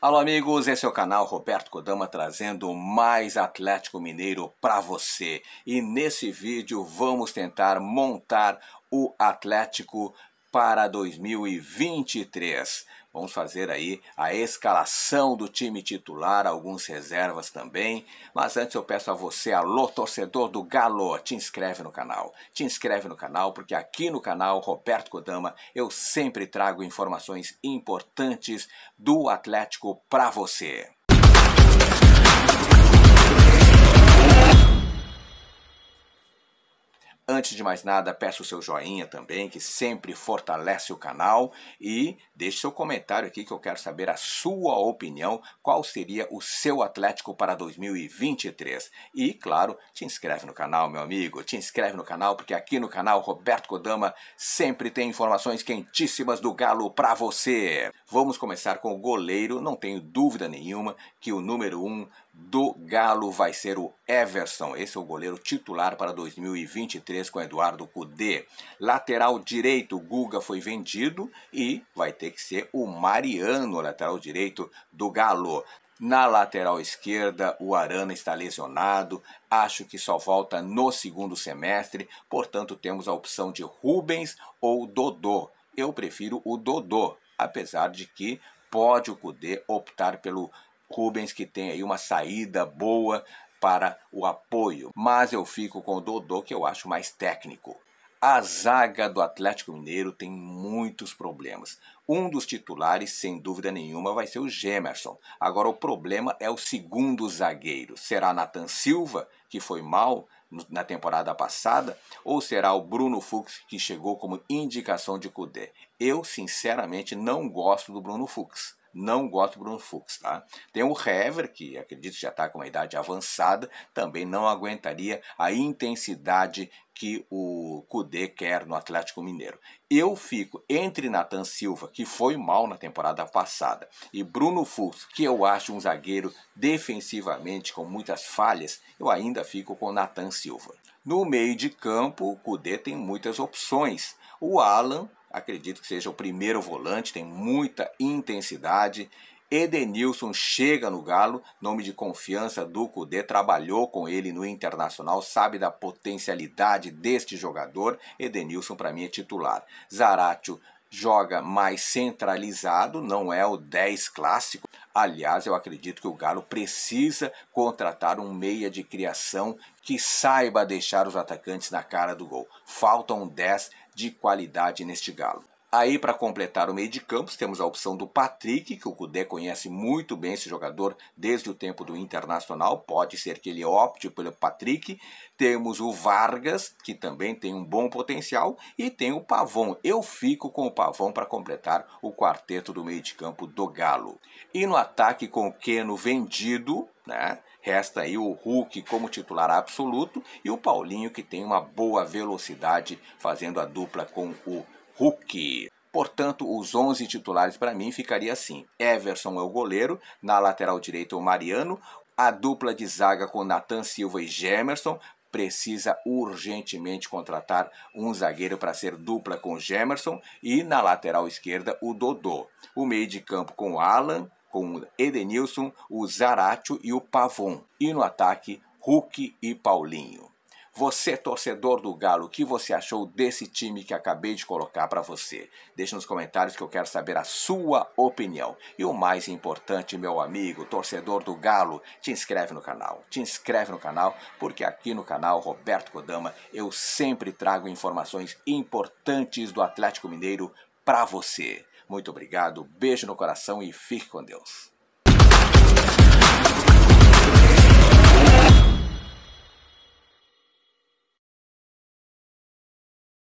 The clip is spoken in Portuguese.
Alô, amigos, esse é o canal Roberto Kodama trazendo mais Atlético Mineiro para você. E nesse vídeo vamos tentar montar o Atlético para 2023. Vamos fazer aí a escalação do time titular, alguns reservas também. Mas antes eu peço a você, alô torcedor do Galo, te inscreve no canal. Te inscreve no canal porque aqui no canal Roberto Kodama eu sempre trago informações importantes do Atlético para você. Antes de mais nada, peço o seu joinha também, que sempre fortalece o canal e deixe seu comentário aqui que eu quero saber a sua opinião, qual seria o seu Atlético para 2023. E, claro, te inscreve no canal, meu amigo, te inscreve no canal, porque aqui no canal Roberto Kodama sempre tem informações quentíssimas do Galo para você. Vamos começar com o goleiro, não tenho dúvida nenhuma que o número 1 um do Galo vai ser o Everson. Esse é o goleiro titular para 2023 com Eduardo Cudê. Lateral direito, Guga foi vendido e vai ter que ser o Mariano, lateral direito do Galo. Na lateral esquerda, o Arana está lesionado, acho que só volta no segundo semestre, portanto temos a opção de Rubens ou Dodô. Eu prefiro o Dodô, apesar de que pode o Cudê optar pelo Rubens, que tem aí uma saída boa para o apoio. Mas eu fico com o Dodô, que eu acho mais técnico. A zaga do Atlético Mineiro tem muitos problemas. Um dos titulares, sem dúvida nenhuma, vai ser o Gemerson. Agora, o problema é o segundo zagueiro. Será Nathan Silva, que foi mal na temporada passada, ou será o Bruno Fux, que chegou como indicação de Cudê? Eu, sinceramente, não gosto do Bruno Fux não gosto do Bruno Fux, tá? Tem o Hever, que acredito já está com uma idade avançada, também não aguentaria a intensidade que o Kudê quer no Atlético Mineiro. Eu fico entre Nathan Silva, que foi mal na temporada passada, e Bruno Fux, que eu acho um zagueiro defensivamente com muitas falhas, eu ainda fico com Nathan Silva. No meio de campo, o Kudê tem muitas opções. O Alan acredito que seja o primeiro volante, tem muita intensidade. Edenilson chega no Galo, nome de confiança do Cudê, trabalhou com ele no Internacional, sabe da potencialidade deste jogador. Edenilson, para mim, é titular. Zaratio joga mais centralizado, não é o 10 clássico. Aliás, eu acredito que o Galo precisa contratar um meia de criação que saiba deixar os atacantes na cara do gol. Faltam 10 de qualidade neste Galo. Aí, para completar o meio de campo, temos a opção do Patrick, que o Kudê conhece muito bem esse jogador desde o tempo do Internacional. Pode ser que ele opte pelo Patrick. Temos o Vargas, que também tem um bom potencial. E tem o Pavon. Eu fico com o Pavon para completar o quarteto do meio de campo do Galo. E no ataque com o Keno vendido, né? Resta aí o Hulk como titular absoluto e o Paulinho, que tem uma boa velocidade, fazendo a dupla com o Hulk. Portanto, os 11 titulares para mim ficaria assim: Everson é o goleiro, na lateral direita o Mariano, a dupla de zaga com Nathan Silva e Gemerson, precisa urgentemente contratar um zagueiro para ser dupla com Gemerson e na lateral esquerda o Dodô. O meio de campo com Alan, com Edenilson, o Zaratio e o Pavon. E no ataque, Hulk e Paulinho. Você, é torcedor do Galo, o que você achou desse time que acabei de colocar para você? Deixe nos comentários que eu quero saber a sua opinião. E o mais importante, meu amigo, torcedor do Galo, te inscreve no canal. Te inscreve no canal, porque aqui no canal Roberto Kodama eu sempre trago informações importantes do Atlético Mineiro para você. Muito obrigado, beijo no coração e fique com Deus.